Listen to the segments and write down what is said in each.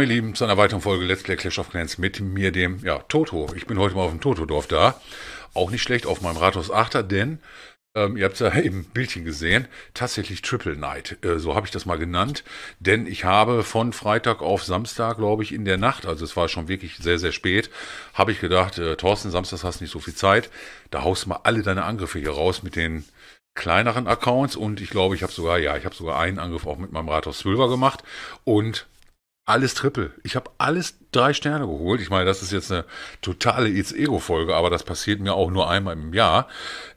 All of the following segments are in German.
ihr Lieben, zu einer weiteren Folge Let's Play Clash of Clans mit mir, dem ja, Toto. Ich bin heute mal auf dem Toto-Dorf da. Auch nicht schlecht auf meinem Rathaus Achter, denn ähm, ihr habt es ja im Bildchen gesehen, tatsächlich Triple Night, äh, so habe ich das mal genannt, denn ich habe von Freitag auf Samstag, glaube ich, in der Nacht, also es war schon wirklich sehr, sehr spät, habe ich gedacht, äh, Thorsten, Samstags hast du nicht so viel Zeit, da haust du mal alle deine Angriffe hier raus mit den kleineren Accounts und ich glaube, ich habe sogar, ja, ich habe sogar einen Angriff auch mit meinem Rathaus 12er gemacht und alles Triple. Ich habe alles drei Sterne geholt. Ich meine, das ist jetzt eine totale It's Ego-Folge, aber das passiert mir auch nur einmal im Jahr.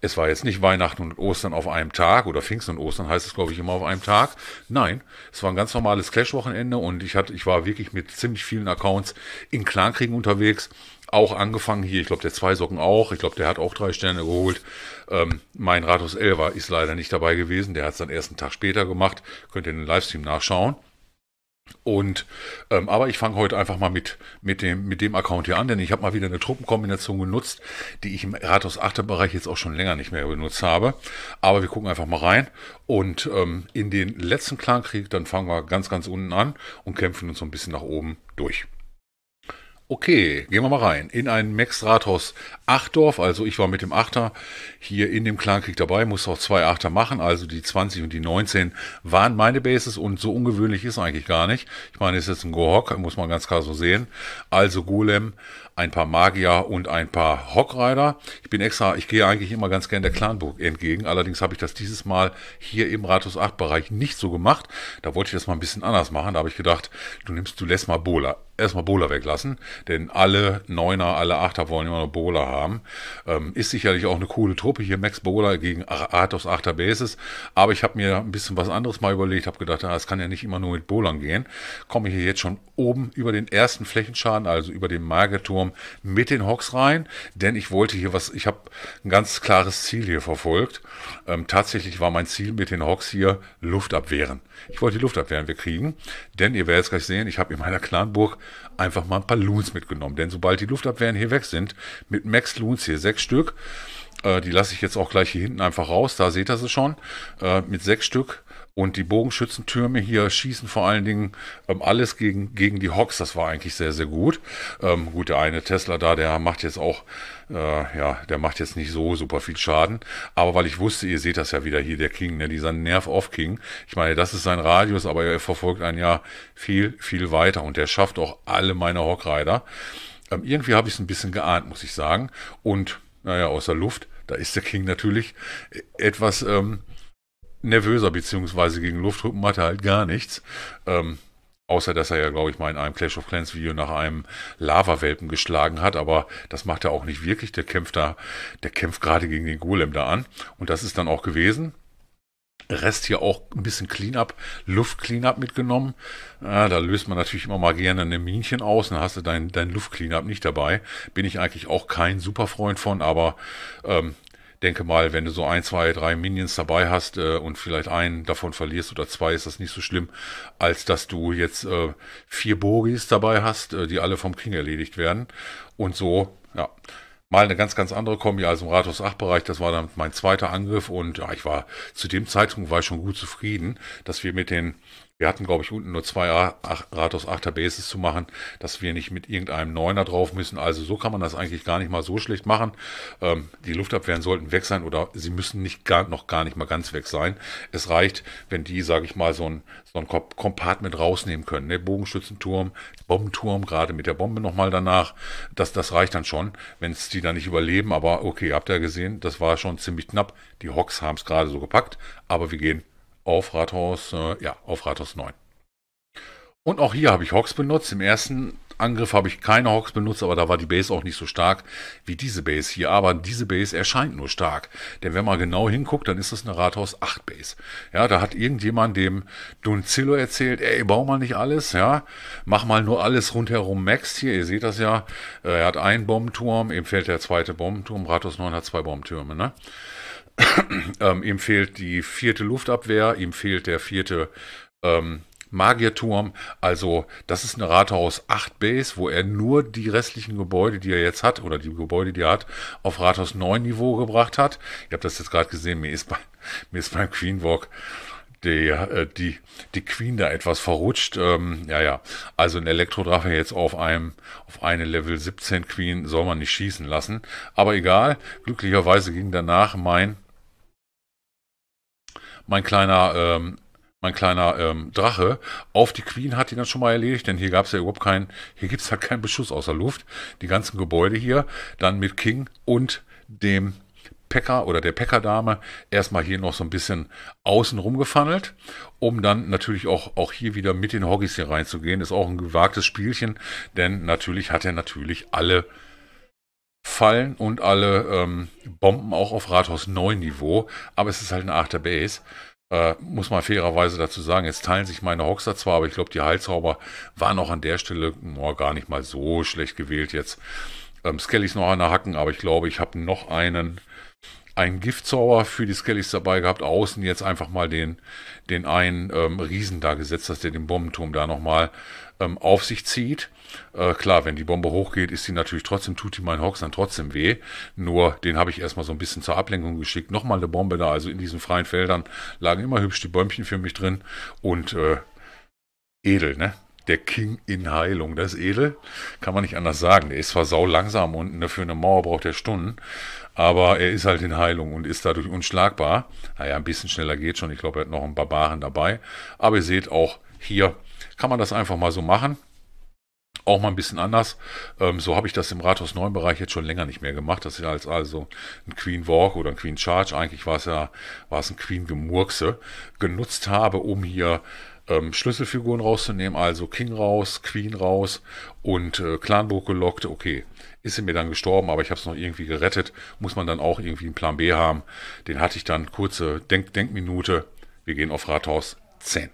Es war jetzt nicht Weihnachten und Ostern auf einem Tag oder Pfingsten und Ostern heißt es, glaube ich, immer auf einem Tag. Nein, es war ein ganz normales Clash-Wochenende und ich hatte, ich war wirklich mit ziemlich vielen Accounts in Clankriegen unterwegs. Auch angefangen hier, ich glaube, der Zweisocken auch. Ich glaube, der hat auch drei Sterne geholt. Ähm, mein Rathaus Elva ist leider nicht dabei gewesen. Der hat es dann erst einen Tag später gemacht. Könnt ihr den Livestream nachschauen. Und ähm, aber ich fange heute einfach mal mit mit dem mit dem Account hier an, denn ich habe mal wieder eine Truppenkombination genutzt, die ich im Rathaus 8. Bereich jetzt auch schon länger nicht mehr benutzt habe. Aber wir gucken einfach mal rein und ähm, in den letzten Clankrieg, dann fangen wir ganz ganz unten an und kämpfen uns so ein bisschen nach oben durch. Okay, gehen wir mal rein. In ein Max Rathaus Achtdorf. Also ich war mit dem Achter hier in dem Clankrieg dabei, musste auch zwei Achter machen. Also die 20 und die 19 waren meine Bases und so ungewöhnlich ist eigentlich gar nicht. Ich meine, es ist jetzt ein Gohok, muss man ganz klar so sehen. Also Golem, ein paar Magier und ein paar Hockrider. Ich bin extra, ich gehe eigentlich immer ganz gern der Clanburg entgegen. Allerdings habe ich das dieses Mal hier im Rathaus 8 Bereich nicht so gemacht. Da wollte ich das mal ein bisschen anders machen. Da habe ich gedacht, du nimmst, du lässt mal Bola erstmal Bowler weglassen, denn alle Neuner, alle Achter wollen immer noch Bowler haben. Ähm, ist sicherlich auch eine coole Truppe hier, Max Bowler gegen Athos Achter Bases, aber ich habe mir ein bisschen was anderes mal überlegt, habe gedacht, ah, es kann ja nicht immer nur mit Bowlern gehen. Komme ich hier jetzt schon oben über den ersten Flächenschaden, also über den Magerturm mit den Hawks rein, denn ich wollte hier was, ich habe ein ganz klares Ziel hier verfolgt. Ähm, tatsächlich war mein Ziel mit den Hawks hier Luft abwehren. Ich wollte die Luft abwehren, wir kriegen, denn ihr werdet es gleich sehen, ich habe in meiner Clanburg einfach mal ein paar Loons mitgenommen. Denn sobald die Luftabwehren hier weg sind, mit Max Loons hier sechs Stück, äh, die lasse ich jetzt auch gleich hier hinten einfach raus, da seht ihr sie schon, äh, mit sechs Stück und die Bogenschützentürme hier schießen vor allen Dingen ähm, alles gegen, gegen die Hawks. Das war eigentlich sehr, sehr gut. Ähm, gut, der eine Tesla da, der macht jetzt auch, äh, ja, der macht jetzt nicht so super viel Schaden. Aber weil ich wusste, ihr seht das ja wieder hier, der King, ne, dieser Nerv-Off-King. Ich meine, das ist sein Radius, aber er verfolgt einen ja viel, viel weiter. Und der schafft auch alle meine Hawk-Rider. Ähm, irgendwie habe ich es ein bisschen geahnt, muss ich sagen. Und, naja, aus der Luft, da ist der King natürlich äh, etwas, ähm, nervöser, beziehungsweise gegen Luftdrücken macht er halt gar nichts. Ähm, außer, dass er ja, glaube ich, mal in einem Clash of Clans Video nach einem Lava-Welpen geschlagen hat, aber das macht er auch nicht wirklich. Der kämpft da, der kämpft gerade gegen den Golem da an. Und das ist dann auch gewesen. Rest hier auch ein bisschen Cleanup, Luft-Cleanup mitgenommen. Ja, da löst man natürlich immer mal gerne eine Minchen aus, dann hast du dein, dein Luft-Cleanup nicht dabei. Bin ich eigentlich auch kein super Freund von, aber ähm, denke mal, wenn du so ein, zwei, drei Minions dabei hast äh, und vielleicht einen davon verlierst oder zwei, ist das nicht so schlimm, als dass du jetzt äh, vier Bogis dabei hast, äh, die alle vom King erledigt werden. Und so, ja. Mal eine ganz, ganz andere Kombi als im Rathaus 8-Bereich. Das war dann mein zweiter Angriff und ja, ich war zu dem Zeitpunkt war ich schon gut zufrieden, dass wir mit den wir hatten, glaube ich, unten nur zwei Rathaus 8er Bases zu machen, dass wir nicht mit irgendeinem Neuner drauf müssen. Also so kann man das eigentlich gar nicht mal so schlecht machen. Ähm, die Luftabwehren sollten weg sein oder sie müssen nicht gar, noch gar nicht mal ganz weg sein. Es reicht, wenn die, sage ich mal, so ein, so ein Compartment rausnehmen können. Ne? Bogenschützenturm, Bombenturm, gerade mit der Bombe nochmal danach. Das, das reicht dann schon, wenn es die dann nicht überleben. Aber okay, habt ihr gesehen, das war schon ziemlich knapp. Die Hawks haben es gerade so gepackt, aber wir gehen auf Rathaus, äh, ja, auf Rathaus 9. Und auch hier habe ich Hawks benutzt. Im ersten Angriff habe ich keine Hawks benutzt, aber da war die Base auch nicht so stark wie diese Base hier. Aber diese Base erscheint nur stark. Denn wenn man genau hinguckt, dann ist das eine Rathaus 8 Base. Ja, da hat irgendjemand dem Dunzillo erzählt, ey, bau mal nicht alles, ja. Mach mal nur alles rundherum Max hier. Ihr seht das ja. Äh, er hat einen Bombenturm, ihm fehlt der zweite Bombenturm. Rathaus 9 hat zwei Bombentürme, ne? ähm, ihm fehlt die vierte Luftabwehr, ihm fehlt der vierte ähm, Magierturm. Also das ist eine Rathaus 8 Base, wo er nur die restlichen Gebäude, die er jetzt hat, oder die Gebäude, die er hat, auf Rathaus 9 Niveau gebracht hat. Ich habe das jetzt gerade gesehen, mir ist, bei, mir ist beim Queen Walk die, äh, die, die Queen da etwas verrutscht. Ähm, ja, ja. Also ein Elektrodrache jetzt auf einem, auf eine Level 17 Queen soll man nicht schießen lassen. Aber egal. Glücklicherweise ging danach mein mein kleiner, ähm, mein kleiner ähm, Drache, auf die Queen hat die dann schon mal erledigt, denn hier gab es ja überhaupt keinen, hier gibt es halt keinen Beschuss außer Luft. Die ganzen Gebäude hier, dann mit King und dem Packer oder der Packerdame erstmal hier noch so ein bisschen außen rumgefandelt, um dann natürlich auch, auch hier wieder mit den Hoggies hier reinzugehen. Ist auch ein gewagtes Spielchen, denn natürlich hat er natürlich alle gefallen und alle ähm, Bomben auch auf Rathaus 9 Niveau. Aber es ist halt eine Achterbase. Äh, muss man fairerweise dazu sagen, jetzt teilen sich meine Hoxer zwar, aber ich glaube, die Heilzauber waren auch an der Stelle oh, gar nicht mal so schlecht gewählt jetzt. Ähm, Skellys noch einer hacken, aber ich glaube, ich habe noch einen, einen Giftzauber für die Skellys dabei gehabt. Außen jetzt einfach mal den, den einen ähm, Riesen da gesetzt, dass der den Bombenturm da nochmal ähm, auf sich zieht. Äh, klar, wenn die Bombe hochgeht, ist sie natürlich trotzdem, tut die meinen Hawks dann trotzdem weh. Nur den habe ich erstmal so ein bisschen zur Ablenkung geschickt. Nochmal eine Bombe da, also in diesen freien Feldern lagen immer hübsch die Bäumchen für mich drin und äh, edel, ne? Der King in Heilung, das ist edel, kann man nicht anders sagen. Der ist zwar sau langsam und ne? für eine Mauer braucht er Stunden, aber er ist halt in Heilung und ist dadurch unschlagbar. Naja, ein bisschen schneller geht schon. Ich glaube, er hat noch einen Barbaren dabei. Aber ihr seht auch hier kann man das einfach mal so machen. Auch mal ein bisschen anders. Ähm, so habe ich das im Rathaus 9 Bereich jetzt schon länger nicht mehr gemacht. Das ist als also ein Queen Walk oder ein Queen Charge. Eigentlich war es ja, war es ein Queen Gemurkse. Genutzt habe, um hier ähm, Schlüsselfiguren rauszunehmen, also King raus, Queen raus und äh, Clanburg gelockt. Okay, ist sie mir dann gestorben, aber ich habe es noch irgendwie gerettet. Muss man dann auch irgendwie einen Plan B haben. Den hatte ich dann kurze Denk Denkminute. Wir gehen auf Rathaus 10.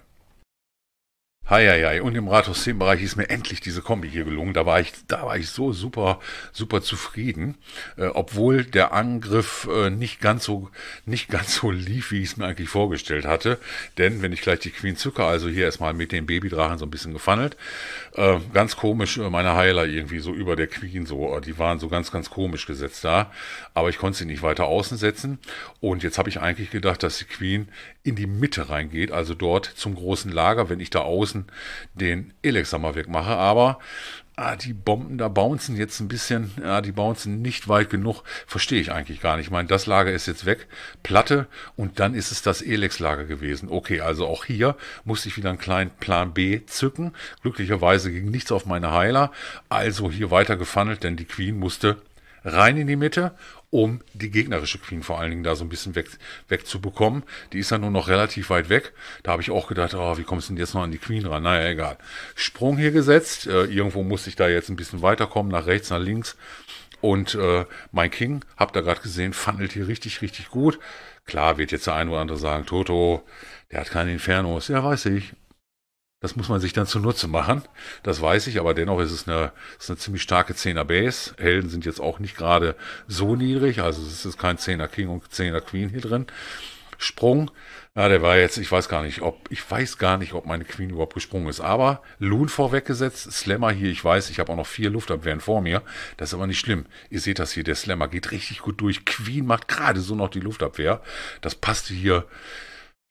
Heieiei. Und im rathaus Bereich ist mir endlich diese Kombi hier gelungen. Da war ich, da war ich so super, super zufrieden. Äh, obwohl der Angriff äh, nicht ganz so, nicht ganz so lief, wie ich es mir eigentlich vorgestellt hatte. Denn wenn ich gleich die Queen zucker, also hier erstmal mit dem Babydrachen so ein bisschen gefunnelt, Äh, ganz komisch, äh, meine Heiler irgendwie so über der Queen so. Äh, die waren so ganz, ganz komisch gesetzt da. Aber ich konnte sie nicht weiter außen setzen. Und jetzt habe ich eigentlich gedacht, dass die Queen in die Mitte reingeht. Also dort zum großen Lager, wenn ich da außen lassen, den Elexamer wegmache. Aber ah, die Bomben da bouncen jetzt ein bisschen, ah, die bouncen nicht weit genug, verstehe ich eigentlich gar nicht. Ich meine, das Lager ist jetzt weg, Platte und dann ist es das Elex-Lager gewesen. Okay, also auch hier musste ich wieder einen kleinen Plan B zücken. Glücklicherweise ging nichts auf meine Heiler, also hier weiter gefunnelt, denn die Queen musste rein in die Mitte um die gegnerische Queen vor allen Dingen da so ein bisschen weg, wegzubekommen. Die ist ja nur noch relativ weit weg. Da habe ich auch gedacht, oh, wie kommst du denn jetzt noch an die Queen ran? Naja, egal. Sprung hier gesetzt. Äh, irgendwo musste ich da jetzt ein bisschen weiterkommen, nach rechts, nach links. Und äh, mein King, habt ihr gerade gesehen, fandelt hier richtig, richtig gut. Klar wird jetzt der ein oder andere sagen, Toto, der hat keine Infernos. Ja, weiß ich. Das muss man sich dann zunutze machen. Das weiß ich, aber dennoch ist es eine, ist eine ziemlich starke 10er Base. Helden sind jetzt auch nicht gerade so niedrig, also es ist kein 10er King und 10er Queen hier drin. Sprung, ja, der war jetzt, ich weiß gar nicht, ob, ich weiß gar nicht, ob meine Queen überhaupt gesprungen ist. Aber Loon vorweggesetzt, Slammer hier, ich weiß, ich habe auch noch vier Luftabwehren vor mir. Das ist aber nicht schlimm. Ihr seht das hier, der Slammer geht richtig gut durch. Queen macht gerade so noch die Luftabwehr. Das passte hier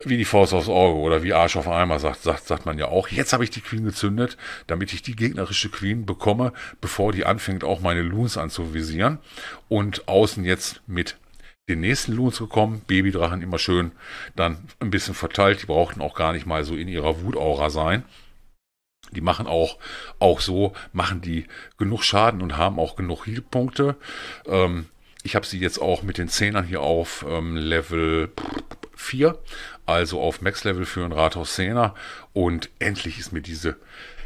wie die Faust aufs Auge oder wie Arsch auf Eimer sagt, sagt, sagt man ja auch. Jetzt habe ich die Queen gezündet, damit ich die gegnerische Queen bekomme, bevor die anfängt, auch meine Loons anzuvisieren. Und außen jetzt mit den nächsten Loons gekommen, Babydrachen immer schön dann ein bisschen verteilt. Die brauchten auch gar nicht mal so in ihrer Wutaura sein. Die machen auch, auch so, machen die genug Schaden und haben auch genug Healpunkte. Ähm, ich habe sie jetzt auch mit den Zehnern hier auf ähm, Level 4, also auf Max-Level für ein Rathaus Sena. Und endlich ist mir diese,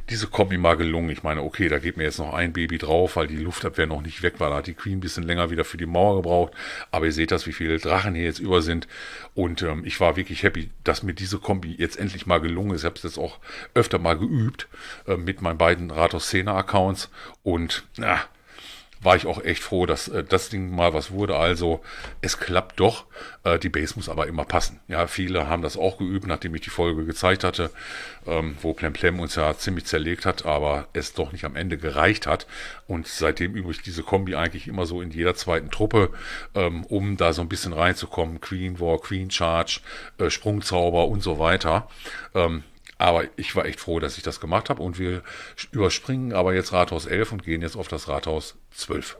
diese Kombi mal gelungen. Ich meine, okay, da geht mir jetzt noch ein Baby drauf, weil die Luftabwehr noch nicht weg war. Da hat die Queen ein bisschen länger wieder für die Mauer gebraucht. Aber ihr seht das, wie viele Drachen hier jetzt über sind. Und ähm, ich war wirklich happy, dass mir diese Kombi jetzt endlich mal gelungen ist. Ich habe es jetzt auch öfter mal geübt äh, mit meinen beiden Rathaus Sena-Accounts. Und na, äh, war ich auch echt froh, dass äh, das Ding mal was wurde. Also es klappt doch. Äh, die Base muss aber immer passen. Ja, viele haben das auch geübt, nachdem ich die Folge gezeigt hatte, ähm, wo Plem Plem uns ja ziemlich zerlegt hat, aber es doch nicht am Ende gereicht hat. Und seitdem übe ich diese Kombi eigentlich immer so in jeder zweiten Truppe, ähm, um da so ein bisschen reinzukommen. Queen War, Queen Charge, äh, Sprungzauber und so weiter. Ähm, aber ich war echt froh, dass ich das gemacht habe und wir überspringen aber jetzt Rathaus 11 und gehen jetzt auf das Rathaus 12.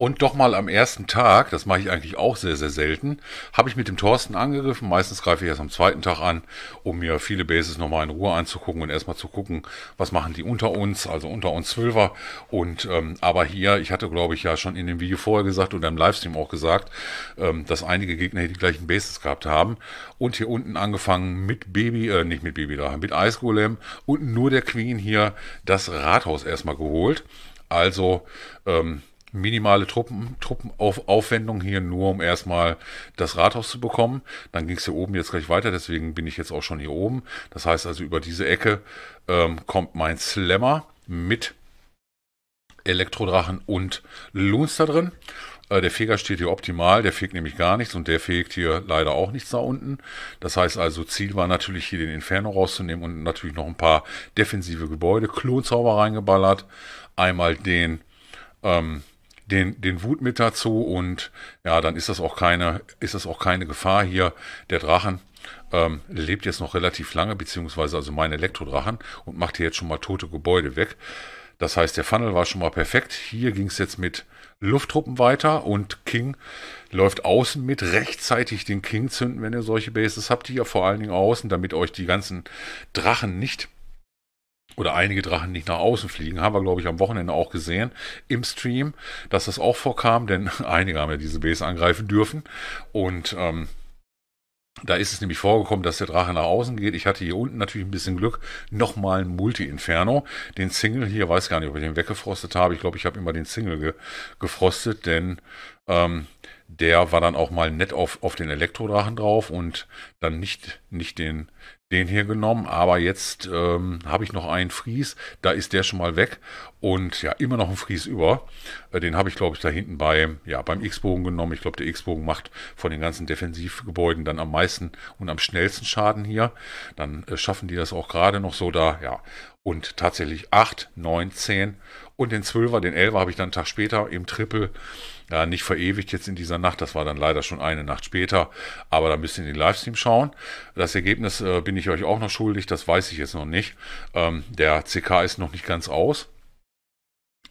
Und doch mal am ersten Tag, das mache ich eigentlich auch sehr, sehr selten, habe ich mit dem Thorsten angegriffen. Meistens greife ich erst am zweiten Tag an, um mir viele Bases nochmal in Ruhe anzugucken und erstmal zu gucken, was machen die unter uns, also unter uns Zwölfer. Und ähm, aber hier, ich hatte glaube ich ja schon in dem Video vorher gesagt oder im Livestream auch gesagt, ähm, dass einige Gegner hier die gleichen Bases gehabt haben. Und hier unten angefangen mit Baby, äh, nicht mit Baby da, mit Ice Golem und nur der Queen hier das Rathaus erstmal geholt. Also ähm, minimale Truppen, Truppenaufwendung hier nur, um erstmal das Rathaus zu bekommen. Dann ging es hier oben jetzt gleich weiter, deswegen bin ich jetzt auch schon hier oben. Das heißt also, über diese Ecke ähm, kommt mein Slammer mit Elektrodrachen und Loons da drin. Äh, der Feger steht hier optimal, der fegt nämlich gar nichts und der fegt hier leider auch nichts da unten. Das heißt also, Ziel war natürlich hier den Inferno rauszunehmen und natürlich noch ein paar defensive Gebäude. Klonzauber reingeballert, einmal den ähm, den, den Wut mit dazu und ja, dann ist das auch keine, ist das auch keine Gefahr hier. Der Drachen ähm, lebt jetzt noch relativ lange, beziehungsweise also mein Elektrodrachen und macht hier jetzt schon mal tote Gebäude weg. Das heißt, der Funnel war schon mal perfekt. Hier ging es jetzt mit Lufttruppen weiter und King läuft außen mit. Rechtzeitig den King zünden, wenn ihr solche Bases habt, hier vor allen Dingen außen, damit euch die ganzen Drachen nicht oder einige Drachen nicht nach außen fliegen. Haben wir, glaube ich, am Wochenende auch gesehen im Stream, dass das auch vorkam, denn einige haben ja diese Base angreifen dürfen. Und ähm, da ist es nämlich vorgekommen, dass der Drache nach außen geht. Ich hatte hier unten natürlich ein bisschen Glück. Nochmal ein Multi-Inferno. Den Single hier, weiß gar nicht, ob ich den weggefrostet habe. Ich glaube, ich habe immer den Single ge gefrostet, denn ähm, der war dann auch mal nett auf, auf den Elektrodrachen drauf und dann nicht, nicht den, den hier genommen, aber jetzt ähm, habe ich noch einen Fries, da ist der schon mal weg und ja, immer noch ein Fries über. Äh, den habe ich, glaube ich, da hinten bei, ja, beim X-Bogen genommen. Ich glaube, der X-Bogen macht von den ganzen Defensivgebäuden dann am meisten und am schnellsten Schaden hier. Dann äh, schaffen die das auch gerade noch so da, ja. Und tatsächlich 8, 9, 10 und den 12er, den 11er habe ich dann einen Tag später im Triple ja, nicht verewigt jetzt in dieser Nacht. Das war dann leider schon eine Nacht später. Aber da müsst ihr in den Livestream schauen. Das Ergebnis äh, bin ich euch auch noch schuldig. Das weiß ich jetzt noch nicht. Ähm, der CK ist noch nicht ganz aus.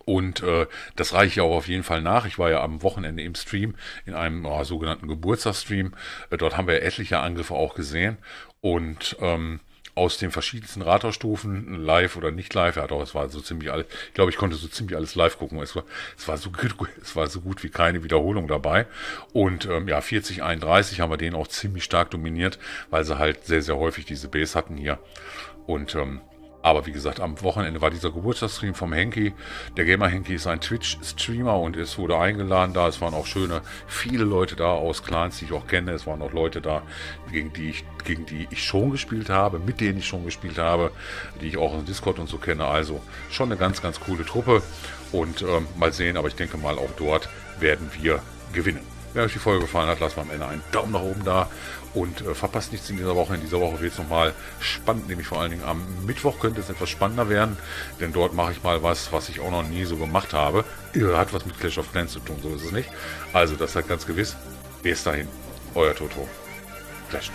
Und äh, das reiche ich auch auf jeden Fall nach. Ich war ja am Wochenende im Stream, in einem oh, sogenannten Geburtstagsstream. Äh, dort haben wir etliche Angriffe auch gesehen. Und ähm, aus den verschiedensten Rathausstufen, live oder nicht live, ja doch, es war so ziemlich alles, ich glaube, ich konnte so ziemlich alles live gucken. Es war, es war, so, es war so gut wie keine Wiederholung dabei. Und ähm, ja, 40, 31 haben wir den auch ziemlich stark dominiert, weil sie halt sehr, sehr häufig diese Base hatten hier. Und ähm, aber wie gesagt, am Wochenende war dieser Geburtstagsstream vom Henki. Der Gamer Henki ist ein Twitch-Streamer und es wurde eingeladen da. Es waren auch schöne, viele Leute da aus Clans, die ich auch kenne. Es waren auch Leute da, gegen die ich, gegen die ich schon gespielt habe, mit denen ich schon gespielt habe, die ich auch in Discord und so kenne. Also schon eine ganz, ganz coole Truppe. Und ähm, mal sehen, aber ich denke mal, auch dort werden wir gewinnen. Wenn euch die Folge gefallen hat, lasst mal am Ende einen Daumen nach oben da und äh, verpasst nichts in dieser Woche. In dieser Woche wird es nochmal spannend, nämlich vor allen Dingen am Mittwoch könnte es etwas spannender werden, denn dort mache ich mal was, was ich auch noch nie so gemacht habe. Ihr hat was mit Clash of Clans zu tun, so ist es nicht. Also, das hat ganz gewiss. Bis dahin, euer Toto. Clash.